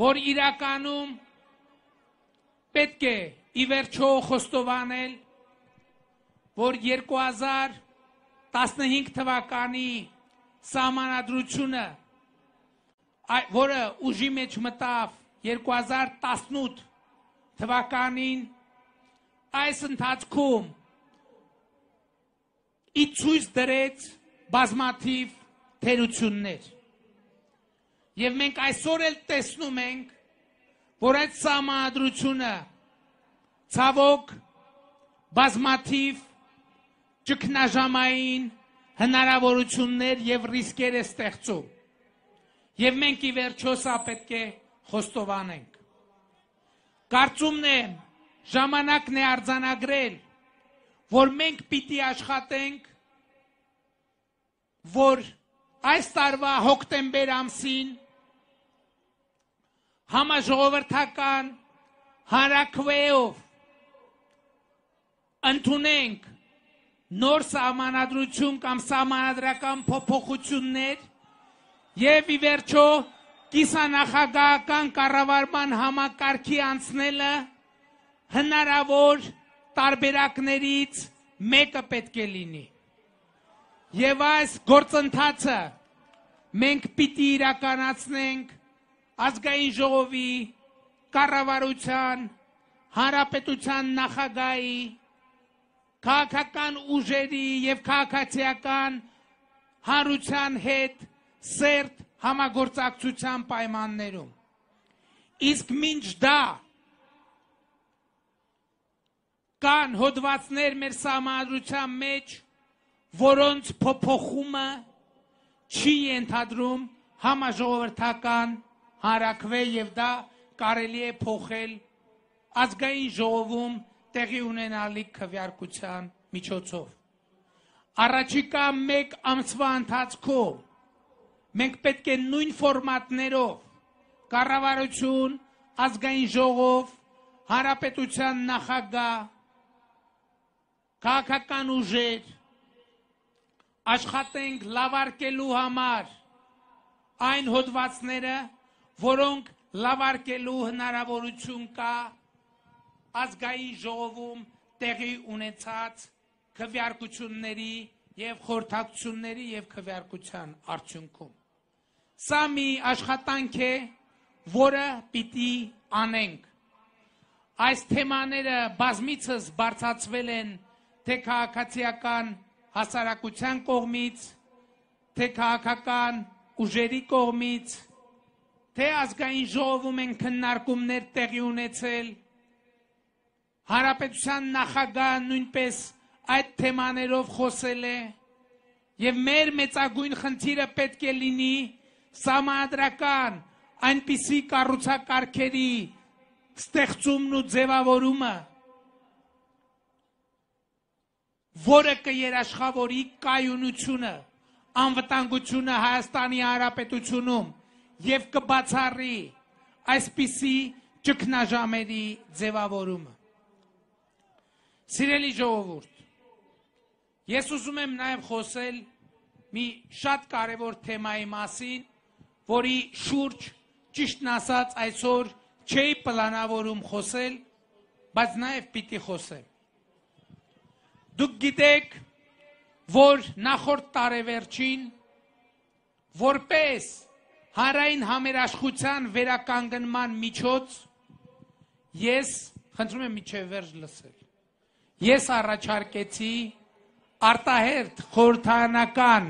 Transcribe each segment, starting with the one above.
որ իրականում պետք է ի վերջո խոստովանել, որ 2015 թվականի սահմանադրությունը, որը ուժի մեջ մտավ 2018 թվականին, այս ընթացքում ի ցույց դրեց բազմաթիվ թերություններ Եվ մենք այսօր էլ տեսնում ենք, որ այդ համադրությունը ցավոք բազմաթիվ ճգնաժամային հնարավորություններ եւ ռիսկեր է ստեղծում։ Եվ մենք ի վերջո սա պետք է խոստովանենք։ Կարծումն է ժամանակն է արձանագրել, որ մենք պիտի աշխատենք, որ այս տարվա հոկտեմբեր ամսին համաժողովրդական հանրակրվեով ընդունենք նոր սահմանադրություն կամ սահմանադրական փոփոխություններ եւ ի վերջո կիսանախագահական կառավարման համակարգի անցնելը հնարավոր տարբերակներից մեկը պետք է լինի եւ այս գործընթացը մենք պիտի իրականացնենք ազգային ժողովի, կառավարության, հանրապետության նախագահի, քաղաքական ուժերի եւ քաղաքացիական հարության հետ սերտ համագործակցության պայմաններում։ Իսկ մինչ դա կան հոդվածներ մեր համազգության մեջ, որոնց փոփոխումը չի ենթադրում համաժողովրդական հարակվե եւ դա կարելի է փոխել ազգային ժողովում տեղի ունենալիք քվյարկության միջոցով առաջիկա 1 ամսվա ընթացքում մենք պետք է նույն ֆորմատներով կառավարություն, ազգային ժողով, հանրապետության նախագահ, քաղաքական ուժեր աշխատենք լավարկելու համար այն հոդվածները, որոնք լավարկելու հնարավորություն կա ազգային ժողովում տեղի ունեցած քվեարկությունների եւ խորհրդակցությունների եւ քվեարկության արդյունքում։ Սա մի աշխատանք է, որը պիտի անենք։ Այս թեմաները բազմիցս բարձացվել են թե քաղաքացիական հասարակության կողմից, թե քաղաքական ուժերի կողմից, թե ազգային ժողովում են քննարկումներ տեղի ունեցել հարաբերության նախագահ նույնպես այդ թեմաներով խոսել է եւ մեր մեծագույն խնդիրը պետք է լինի համադրական այնպիսի կառուցակարգերի ստեղծումն ու ձևավորումը որը կերաշխավորի կայունությունը անվտանգությունը Հայաստանի Հանրապետությունում եւ կբացառի այսպիսի ճգնաժամերի ձևավորումը։ Սիրելի ժողովուրդ, ես ուզում եմ նաև խոսել մի շատ կարևոր թեմայի մասին, որի շուրջ ճիշտն ասած այսօր չէի պլանավորում խոսել, բայց նաև պիտի խոսեմ։ Դուք գիտեք, որ նախորդ տարեվերջին որպես հանրային համերաշխության վերականգնման միջոց ես խնդրում եմ միջև վերջ լսել ես առաջարկեցի արտահերտ խորհրդանական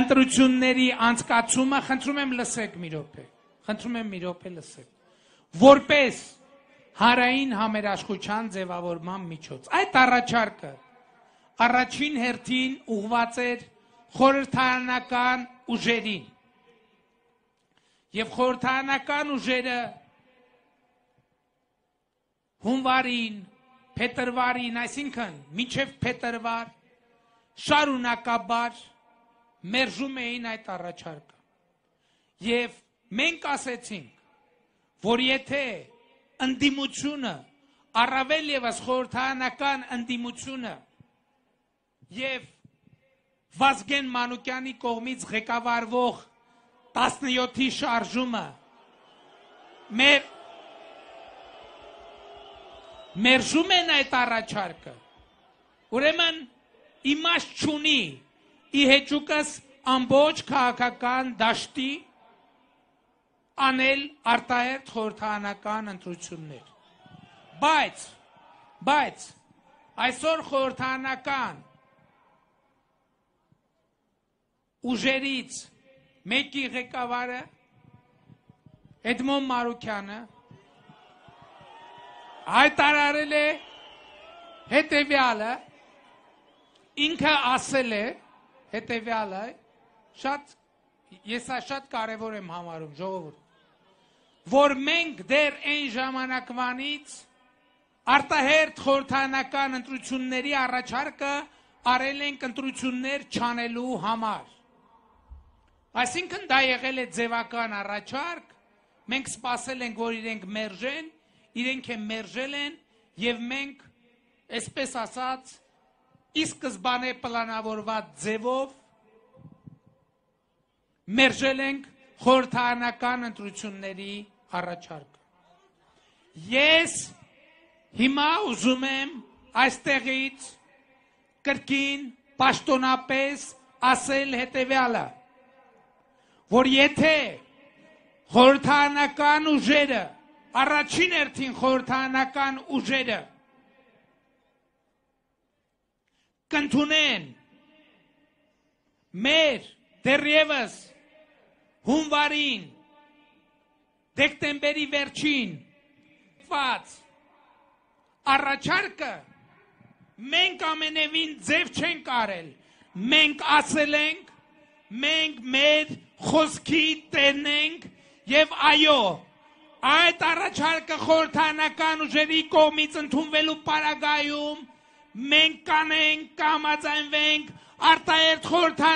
ընտրությունների անցկացումը խնդրում եմ լսեք մի րոպե խնդրում եմ մի րոպե լսեք որպես հանրային համերաշխության ձևավորման միջոց այդ առաջարկը առաջին հերթին ուղված էր խորհրդանական ուժերին եւ խորհրդանական ուժերը հունվարին, փետրվարին, այսինքն մինչև փետրվար շարունակաբար մերժում էին այդ առաջարկը։ Եվ մենք ասեցինք, որ եթե ընդդիմությունը, առավել եւս խորհրդանական ընդդիմությունը եւ Վազգեն Մանուկյանի կողմից ղեկավարվող 17-ի շարժումը մեր մերժում են այդ առաջարկը։ Ուրեմն իմաստ չունի ի հեճուկս ամբողջ քաղաքական դաշտի անել արտահերթ խորհրդանական ընտրություններ։ Բայց բայց այսօր խորհրդանական ուժերից մեկի ղեկավարը Էդմոն Մարուկյանը հայտարարել է հետևյալը ինքը ասել է հետևյալը շատ ես շատ կարևոր եմ համարում ժողովուրդ որ մենք դեռ այն ժամանակվանից արտահերտ խորհրդանական ընտրությունների առաջարկը արել ենք ընտրություններ չանելու համար Այսինքն դա եղել է ձևական առաջարկ, մենք սպասել ենք, որ իրենք մերժեն, իրենք են մերժել են եւ մենք այսպես ասած ի սկզբանե պլանավորված ձևով մերժել ենք խորհրդանական ընտրությունների առաջարկ։ Ես հիմա ուզում եմ այստեղից կրկին պաշտոնապես ասել հետևյալը որ եթե խորհրդանական ուժերը, առաջին հերթին խորհրդանական ուժերը կընդունեն մեր դեռևս հունվարին դեկտեմբերի վերջին ված առաջարկը մենք ամենևին ձև չենք արել մենք ասել ենք մենք մեր խոսքի տենենք եւ այո այդ առաջարկը խորհրդանական ուժերի կողմից ընդունվելու պարագայում մենք կանենք կամաձայնվենք արտահերթ խորհրդան